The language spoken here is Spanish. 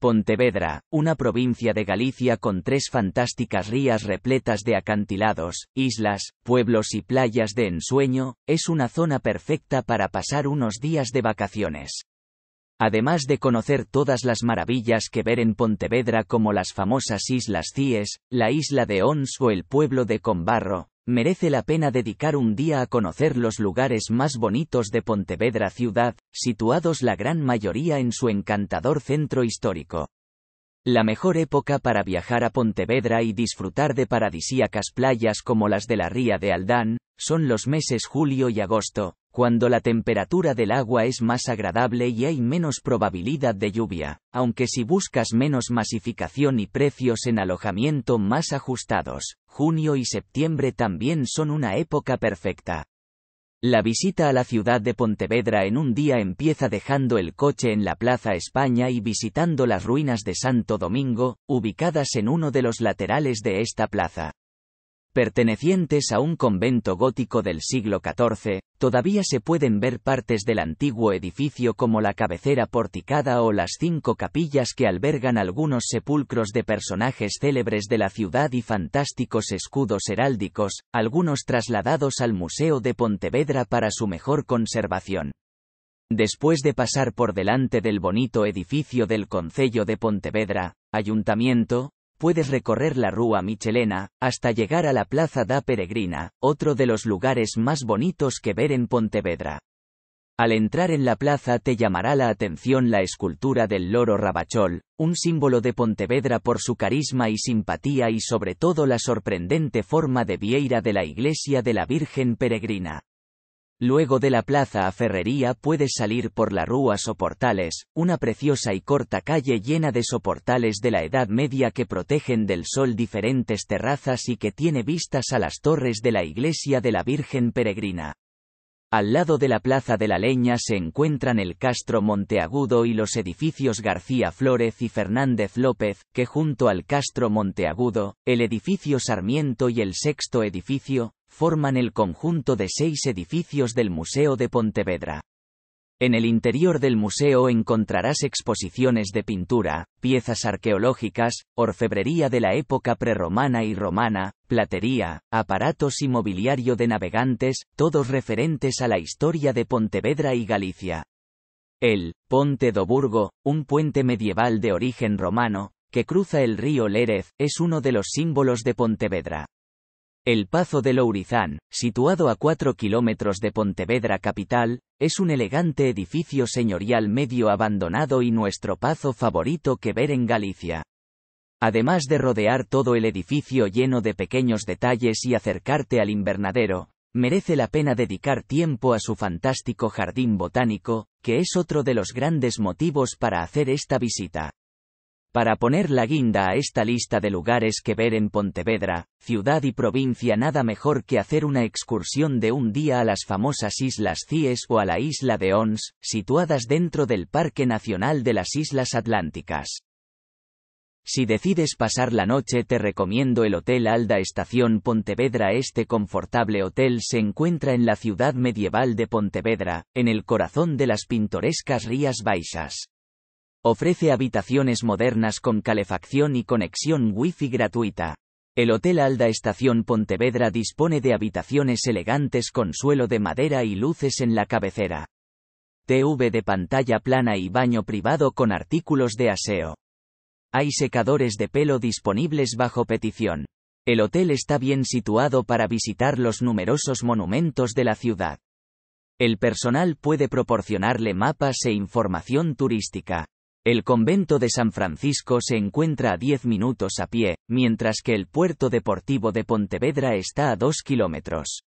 Pontevedra, una provincia de Galicia con tres fantásticas rías repletas de acantilados, islas, pueblos y playas de ensueño, es una zona perfecta para pasar unos días de vacaciones. Además de conocer todas las maravillas que ver en Pontevedra como las famosas Islas Cíes, la isla de Ons o el pueblo de Combarro, merece la pena dedicar un día a conocer los lugares más bonitos de Pontevedra ciudad, situados la gran mayoría en su encantador centro histórico. La mejor época para viajar a Pontevedra y disfrutar de paradisíacas playas como las de la Ría de Aldán, son los meses julio y agosto, cuando la temperatura del agua es más agradable y hay menos probabilidad de lluvia, aunque si buscas menos masificación y precios en alojamiento más ajustados, junio y septiembre también son una época perfecta. La visita a la ciudad de Pontevedra en un día empieza dejando el coche en la Plaza España y visitando las ruinas de Santo Domingo, ubicadas en uno de los laterales de esta plaza pertenecientes a un convento gótico del siglo XIV, todavía se pueden ver partes del antiguo edificio como la cabecera porticada o las cinco capillas que albergan algunos sepulcros de personajes célebres de la ciudad y fantásticos escudos heráldicos, algunos trasladados al Museo de Pontevedra para su mejor conservación. Después de pasar por delante del bonito edificio del Concello de Pontevedra, Ayuntamiento, puedes recorrer la Rúa Michelena, hasta llegar a la Plaza da Peregrina, otro de los lugares más bonitos que ver en Pontevedra. Al entrar en la plaza te llamará la atención la escultura del loro Rabachol, un símbolo de Pontevedra por su carisma y simpatía y sobre todo la sorprendente forma de vieira de la iglesia de la Virgen Peregrina. Luego de la plaza a Ferrería puedes salir por la Rúa Soportales, una preciosa y corta calle llena de soportales de la Edad Media que protegen del sol diferentes terrazas y que tiene vistas a las torres de la iglesia de la Virgen Peregrina. Al lado de la Plaza de la Leña se encuentran el Castro Monteagudo y los edificios García Flórez y Fernández López, que junto al Castro Monteagudo, el edificio Sarmiento y el sexto edificio, forman el conjunto de seis edificios del Museo de Pontevedra. En el interior del museo encontrarás exposiciones de pintura, piezas arqueológicas, orfebrería de la época prerromana y romana, platería, aparatos y mobiliario de navegantes, todos referentes a la historia de Pontevedra y Galicia. El Ponte do Burgo, un puente medieval de origen romano, que cruza el río Lérez, es uno de los símbolos de Pontevedra. El Pazo de Lourizán, situado a 4 kilómetros de Pontevedra capital, es un elegante edificio señorial medio abandonado y nuestro pazo favorito que ver en Galicia. Además de rodear todo el edificio lleno de pequeños detalles y acercarte al invernadero, merece la pena dedicar tiempo a su fantástico jardín botánico, que es otro de los grandes motivos para hacer esta visita. Para poner la guinda a esta lista de lugares que ver en Pontevedra, ciudad y provincia nada mejor que hacer una excursión de un día a las famosas Islas Cies o a la isla de Ons, situadas dentro del Parque Nacional de las Islas Atlánticas. Si decides pasar la noche te recomiendo el Hotel Alda Estación Pontevedra. Este confortable hotel se encuentra en la ciudad medieval de Pontevedra, en el corazón de las pintorescas Rías Baixas. Ofrece habitaciones modernas con calefacción y conexión Wi-Fi gratuita. El Hotel Alda Estación Pontevedra dispone de habitaciones elegantes con suelo de madera y luces en la cabecera. TV de pantalla plana y baño privado con artículos de aseo. Hay secadores de pelo disponibles bajo petición. El hotel está bien situado para visitar los numerosos monumentos de la ciudad. El personal puede proporcionarle mapas e información turística. El convento de San Francisco se encuentra a 10 minutos a pie, mientras que el puerto deportivo de Pontevedra está a 2 kilómetros.